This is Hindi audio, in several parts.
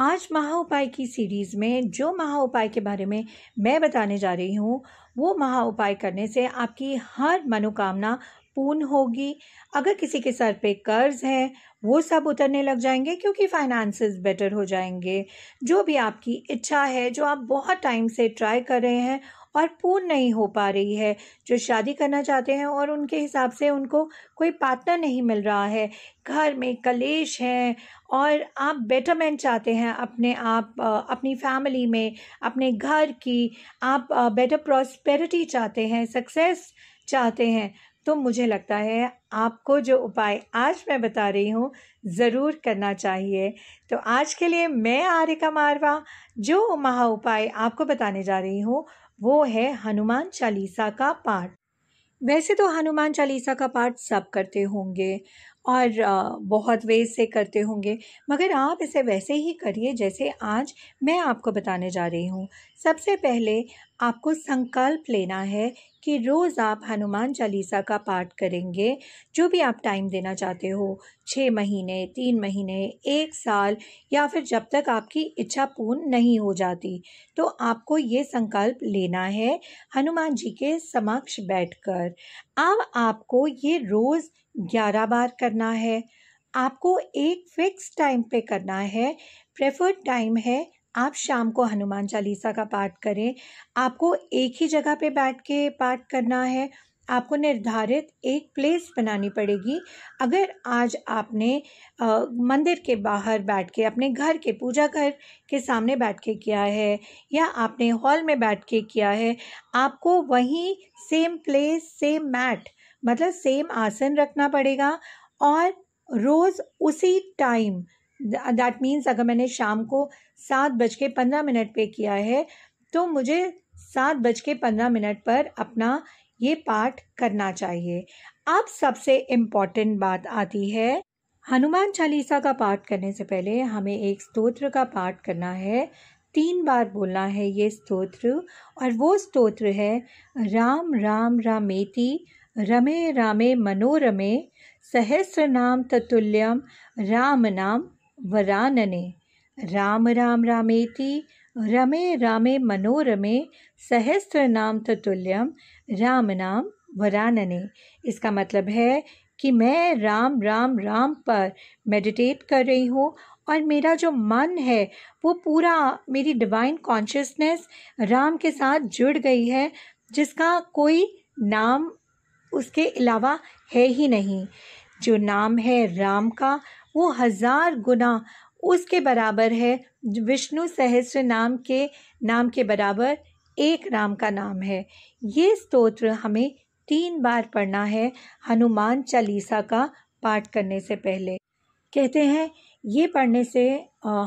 आज महा उपाय की सीरीज़ में जो महा उपाय के बारे में मैं बताने जा रही हूँ वो महा उपाय करने से आपकी हर मनोकामना पूर्ण होगी अगर किसी के सर पे कर्ज है वो सब उतरने लग जाएंगे क्योंकि फाइनेंसेस बेटर हो जाएंगे जो भी आपकी इच्छा है जो आप बहुत टाइम से ट्राई कर रहे हैं और पूर्ण नहीं हो पा रही है जो शादी करना चाहते हैं और उनके हिसाब से उनको कोई पार्टनर नहीं मिल रहा है घर में कलेश है और आप बेटरमेंट चाहते हैं अपने आप अपनी फैमिली में अपने घर की आप बेटर प्रॉस्पेरिटी चाहते हैं सक्सेस चाहते हैं तो मुझे लगता है आपको जो उपाय आज मैं बता रही हूँ ज़रूर करना चाहिए तो आज के लिए मैं आर्यका मारवा जो महा उपाय आपको बताने जा रही हूँ वो है हनुमान चालीसा का पाठ वैसे तो हनुमान चालीसा का पाठ सब करते होंगे और बहुत वेज से करते होंगे मगर आप इसे वैसे ही करिए जैसे आज मैं आपको बताने जा रही हूँ सबसे पहले आपको संकल्प लेना है कि रोज़ आप हनुमान चालीसा का पाठ करेंगे जो भी आप टाइम देना चाहते हो छः महीने तीन महीने एक साल या फिर जब तक आपकी इच्छा पूर्ण नहीं हो जाती तो आपको ये संकल्प लेना है हनुमान जी के समक्ष बैठकर अब आपको ये रोज़ ग्यारह बार करना है आपको एक फिक्स टाइम पे करना है प्रेफर्ड टाइम है आप शाम को हनुमान चालीसा का पाठ करें आपको एक ही जगह पे बैठ के पाठ करना है आपको निर्धारित एक प्लेस बनानी पड़ेगी अगर आज आपने आ, मंदिर के बाहर बैठ के अपने घर के पूजा घर के सामने बैठ के किया है या आपने हॉल में बैठ के किया है आपको वहीं सेम प्लेस सेम मैट मतलब सेम आसन रखना पड़ेगा और रोज़ उसी टाइम दैट मीन्स अगर मैंने शाम को सात बज के पंद्रह मिनट पे किया है तो मुझे सात बज के पंद्रह मिनट पर अपना ये पाठ करना चाहिए अब सबसे इम्पॉर्टेंट बात आती है हनुमान चालीसा का पाठ करने से पहले हमें एक स्तोत्र का पाठ करना है तीन बार बोलना है ये स्तोत्र और वो स्तोत्र है राम राम रामेति रमे रामे मनोरमे सहस्र नाम ततुल्यम राम नाम वरानने राम राम रामेति रमे रामे मनोरमे नाम ततुल्यम राम नाम वरानने इसका मतलब है कि मैं राम राम राम पर मेडिटेट कर रही हूँ और मेरा जो मन है वो पूरा मेरी डिवाइन कॉन्शियसनेस राम के साथ जुड़ गई है जिसका कोई नाम उसके अलावा है ही नहीं जो नाम है राम का वो हजार गुना उसके बराबर है विष्णु सहस्र नाम के नाम के बराबर एक राम का नाम है ये स्तोत्र हमें तीन बार पढ़ना है हनुमान चालीसा का पाठ करने से पहले कहते हैं ये पढ़ने से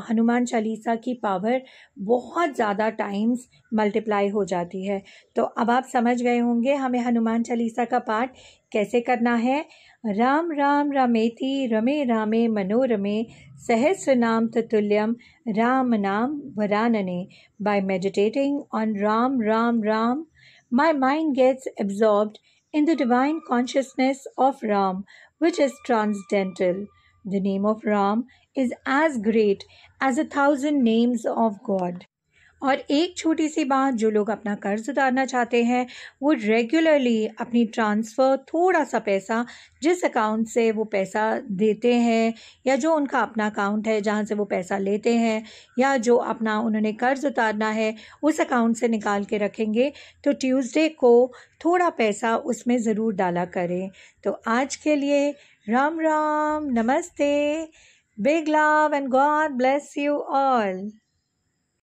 हनुमान चालीसा की पावर बहुत ज़्यादा टाइम्स मल्टीप्लाई हो जाती है तो अब आप समझ गए होंगे हमें हनुमान चालीसा का पाठ कैसे करना है राम राम रामेति रमे रामे मनोरमे सहस्र नाम ततुल्यम राम नाम वरानने by meditating on Ram Ram Ram my mind gets absorbed in the divine consciousness of Ram which is transcendental The name of Ram is as great as a thousand names of God और एक छोटी सी बात जो लोग अपना कर्ज उतारना चाहते हैं वो रेगुलरली अपनी ट्रांसफ़र थोड़ा सा पैसा जिस अकाउंट से वो पैसा देते हैं या जो उनका अपना अकाउंट है जहाँ से वो पैसा लेते हैं या जो अपना उन्होंने कर्ज उतारना है उस अकाउंट से निकाल के रखेंगे तो ट्यूसडे को थोड़ा पैसा उसमें ज़रूर डाला करें तो आज के लिए Ram Ram, Namaste, big love, and God bless you all.